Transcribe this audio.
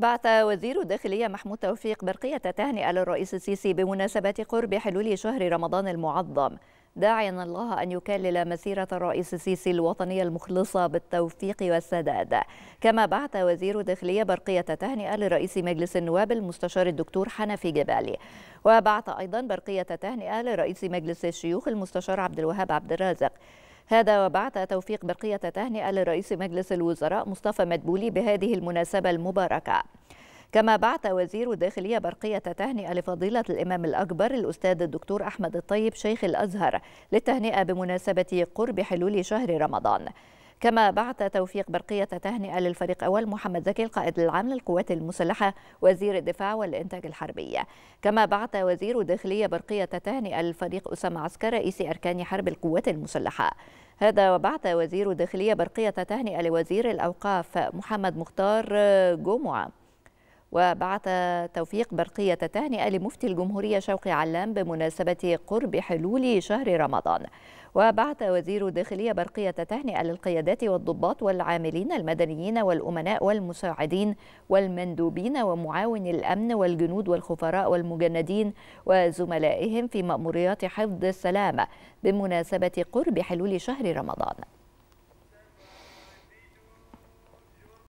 بعث وزير الداخلية محمود توفيق برقية تهنئة للرئيس السيسي بمناسبة قرب حلول شهر رمضان المعظم داعيا الله أن يكلل مسيرة الرئيس السيسي الوطنية المخلصة بالتوفيق والسداد كما بعث وزير الداخلية برقية تهنئة لرئيس مجلس النواب المستشار الدكتور حنفي جبالي وبعث أيضا برقية تهنئة لرئيس مجلس الشيوخ المستشار عبد الوهاب عبد الرازق هذا وبعد توفيق برقية تهنئة لرئيس مجلس الوزراء مصطفى مدبولي بهذه المناسبة المباركة كما بعث وزير الداخلية برقية تهنئة لفضيلة الإمام الأكبر الأستاذ الدكتور أحمد الطيب شيخ الأزهر للتهنئة بمناسبة قرب حلول شهر رمضان كما بعث توفيق برقية تهنئة للفريق أول محمد زكي القائد العام للقوات المسلحة وزير الدفاع والإنتاج الحربي كما بعث وزير داخلية برقية تهنئة للفريق أسامة عسكر رئيس أركان حرب القوات المسلحة هذا وبعث وزير داخلية برقية تهنئة لوزير الأوقاف محمد مختار آه، جمعة وبعث توفيق برقية تهنئة لمفتي الجمهورية شوقي علام بمناسبة قرب حلول شهر رمضان وبعث وزير الداخلية برقية تهنئة للقيادات والضباط والعاملين المدنيين والأمناء والمساعدين والمندوبين ومعاون الأمن والجنود والخفراء والمجندين وزملائهم في مأموريات حفظ السلامة بمناسبة قرب حلول شهر رمضان